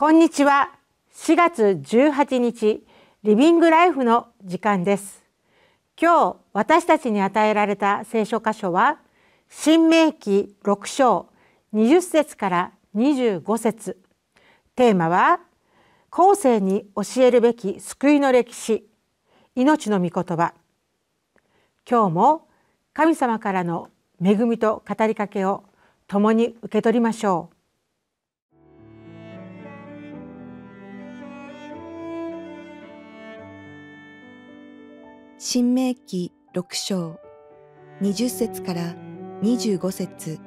こんにちは4月18日リビングライフの時間です今日私たちに与えられた聖書箇所は新明記6章20節から25節テーマは後世に教えるべき救いの歴史命の御言葉今日も神様からの恵みと語りかけを共に受け取りましょう新明記6章20節から25節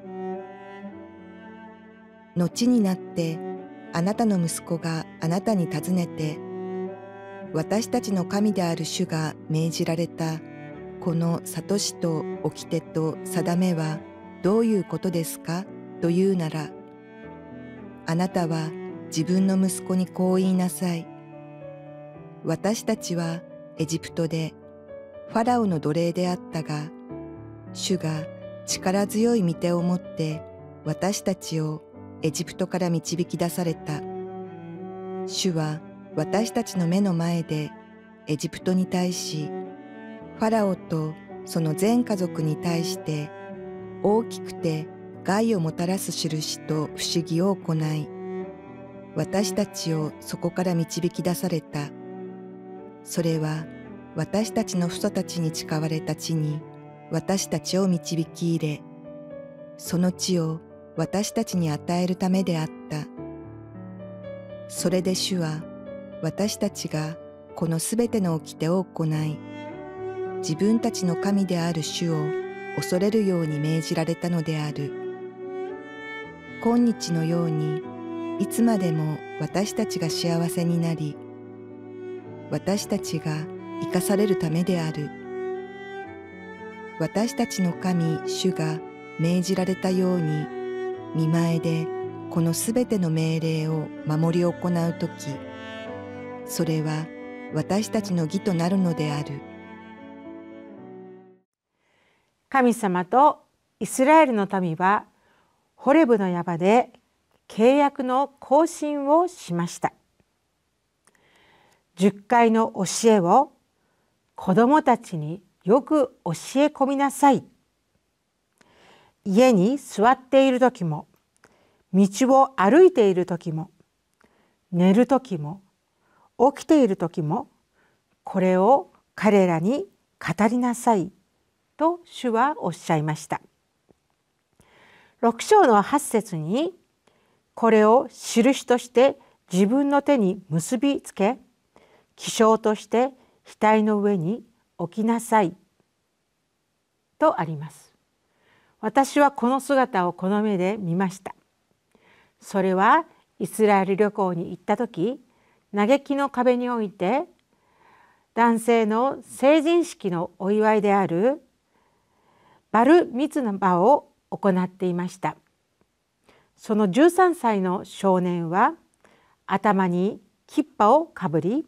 後になってあなたの息子があなたに尋ねて私たちの神である主が命じられたこの里しと掟と定めはどういうことですかというならあなたは自分の息子にこう言いなさい私たちはエジプトでファラオの奴隷であったが主が力強い御手を持って私たちをエジプトから導き出された主は私たちの目の前でエジプトに対しファラオとその全家族に対して大きくて害をもたらす印と不思議を行い私たちをそこから導き出されたそれは私たちの父祖たちに誓われた地に私たちを導き入れその地を私たちに与えるためであったそれで主は私たちがこのすべての掟を行い自分たちの神である主を恐れるように命じられたのである今日のようにいつまでも私たちが幸せになり私たちが生かされるためである私たちの神主が命じられたように見前でこのすべての命令を守り行う時それは私たちの義となるのである神様とイスラエルの民はホレブの山で契約の更新をしました10回の教えを子供たちによく教え込みなさい。家に座っている時も道を歩いている時も寝る時も起きている時もこれを彼らに語りなさいと主はおっしゃいました。6章の8節にこれを印として自分の手に結びつけ記章として額の上に置きなさい」とあります。私はこの姿をこの目で見ました。それはイスラエル旅行に行った時嘆きの壁において男性の成人式のお祝いであるバル・ミツの場を行っていました。その13歳の少年は頭にキッパをかぶり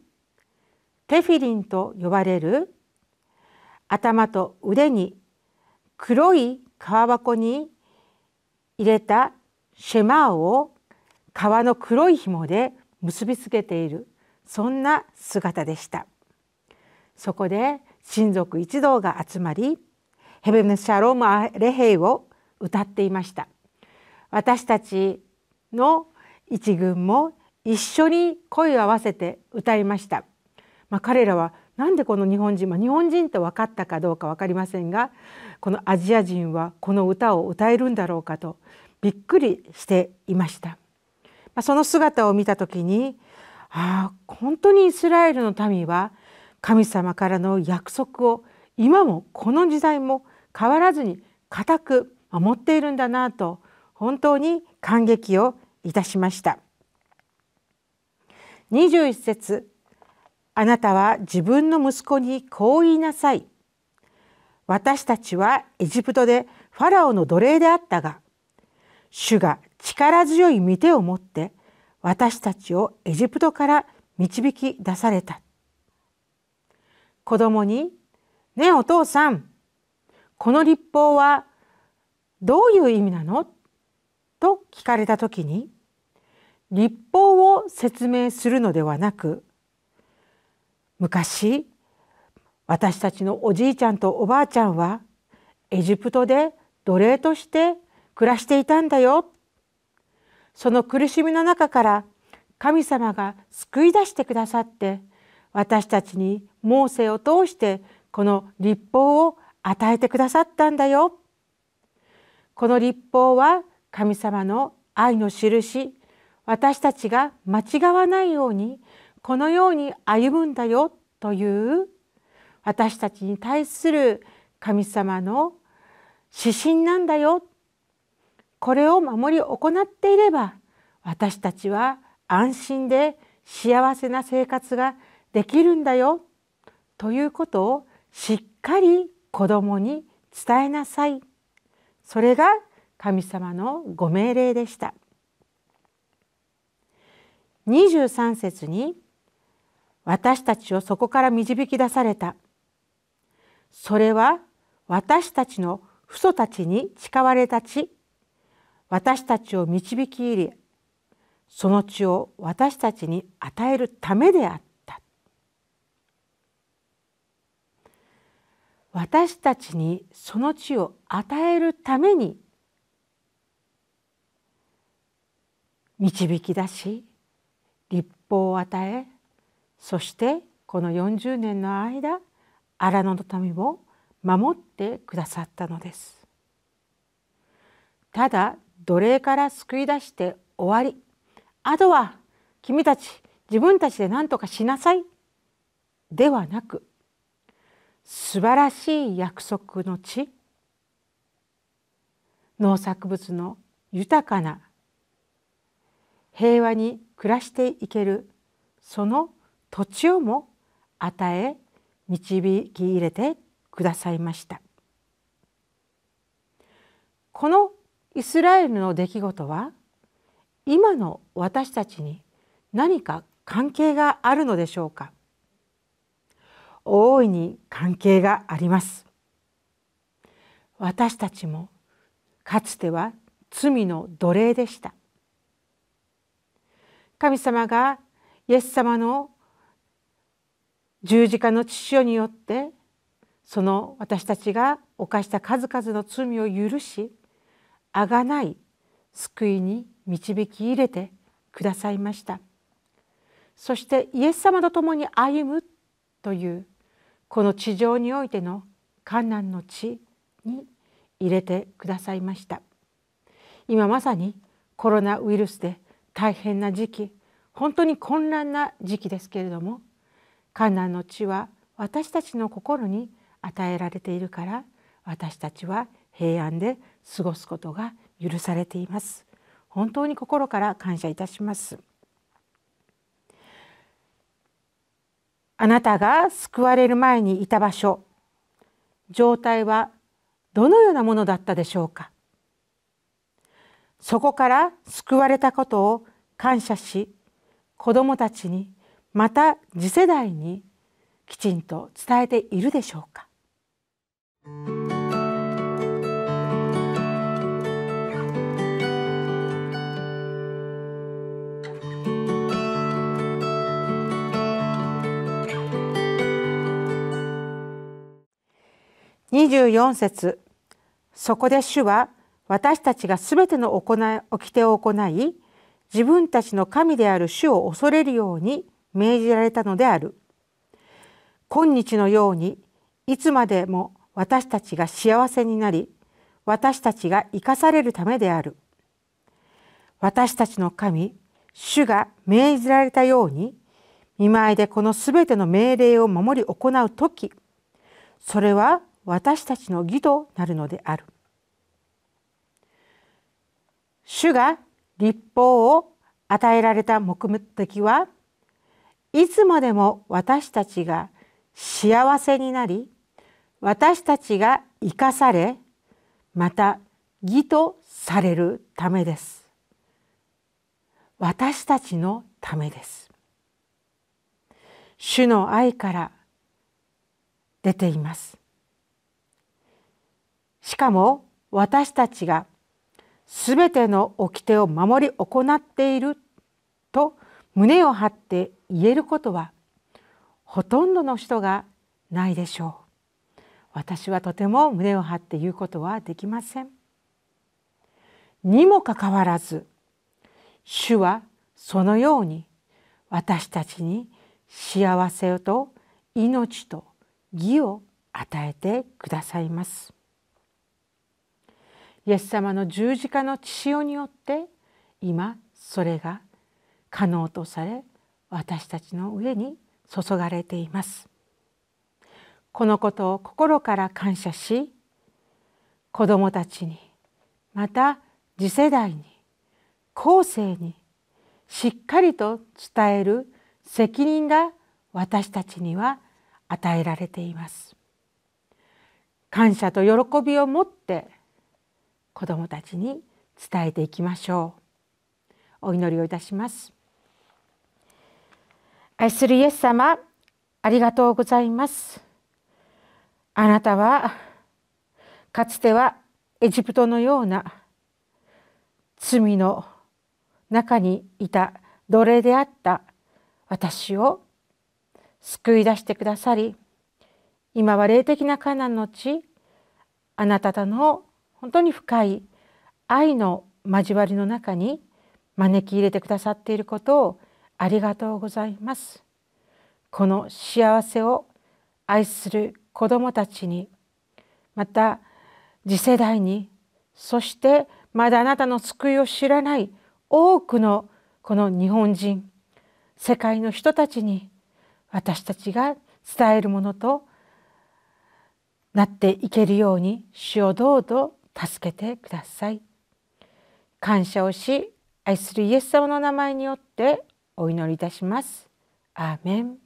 テフィリンと呼ばれる頭と腕に黒い皮箱に入れたシェマーを皮の黒い紐で結びつけているそんな姿でしたそこで親族一同が集まりヘブン・シャローム・アレヘイを歌っていました私たちの一軍も一緒に声を合わせて歌いましたまあ、彼らはなんでこの日本人、まあ、日本人と分かったかどうか分かりませんがこのアジア人はこの歌を歌えるんだろうかとびっくりしていました。まあ、その姿を見た時にああ本当にイスラエルの民は神様からの約束を今もこの時代も変わらずに固く守っているんだなと本当に感激をいたしました。21節あなたは自分の息子にこう言いなさい。私たちはエジプトでファラオの奴隷であったが、主が力強い御手を持って私たちをエジプトから導き出された。子供に、ねえお父さん、この立法はどういう意味なのと聞かれた時に、立法を説明するのではなく、昔私たちのおじいちゃんとおばあちゃんはエジプトで奴隷として暮らしていたんだよその苦しみの中から神様が救い出してくださって私たちにモーセを通してこの立法を与えてくださったんだよこの立法は神様の愛のしるし、私たちが間違わないようにこのように歩むんだよという私たちに対する神様の指針なんだよこれを守り行っていれば私たちは安心で幸せな生活ができるんだよということをしっかり子供に伝えなさいそれが神様のご命令でした23節に私たちをそこから導き出されたそれは私たちの父祖たちに誓われた地私たちを導き入りその地を私たちに与えるためであった私たちにその地を与えるために導き出し立法を与えそしてこの40年の間荒野の民を守ってくださったのですただ奴隷から救い出して終わりあとは君たち自分たちで何とかしなさいではなく素晴らしい約束の地農作物の豊かな平和に暮らしていけるその土地をも与え導き入れてくださいましたこのイスラエルの出来事は今の私たちに何か関係があるのでしょうか大いに関係があります私たちもかつては罪の奴隷でした神様がイエス様の十字架の父よによってその私たちが犯した数々の罪を許しあがない救いに導き入れてくださいましたそしてイエス様と共に歩むというこの地上においての迦難の地に入れてくださいました今まさにコロナウイルスで大変な時期本当に混乱な時期ですけれどもカナンの地は私たちの心に与えられているから私たちは平安で過ごすことが許されています本当に心から感謝いたしますあなたが救われる前にいた場所状態はどのようなものだったでしょうかそこから救われたことを感謝し子どもたちにまた次世代にきちんと伝えているでしょうか24節そこで主は私たちがすべての行い掟を行い自分たちの神である主を恐れるように命じられたのである今日のようにいつまでも私たちが幸せになり私たちが生かされるためである私たちの神主が命じられたように見舞いでこのすべての命令を守り行う時それは私たちの義となるのである主が立法を与えられた目的はいつまでも私たちが幸せになり私たちが生かされまた義とされるためです私たちのためです主の愛から出ていますしかも私たちがすべての掟を守り行っていると胸を張って言えることはほとんどの人がないでしょう私はとても胸を張って言うことはできませんにもかかわらず主はそのように私たちに幸せと命と義を与えてくださいますイエス様の十字架の血潮によって今それが可能とされ私たちの上に注がれていますこのことを心から感謝し子どもたちにまた次世代に後世にしっかりと伝える責任が私たちには与えられています感謝と喜びを持って子どもたちに伝えていきましょうお祈りをいたします愛するイエス様ありがとうございますあなたはかつてはエジプトのような罪の中にいた奴隷であった私を救い出してくださり今は霊的なカナンの地あなたとの本当に深い愛の交わりの中に招き入れてくださっていることをありがとうございますこの幸せを愛する子どもたちにまた次世代にそしてまだあなたの救いを知らない多くのこの日本人世界の人たちに私たちが伝えるものとなっていけるように主をどうぞ助けてください。感謝をし愛するイエス様の名前によってお祈りいたします。アーメン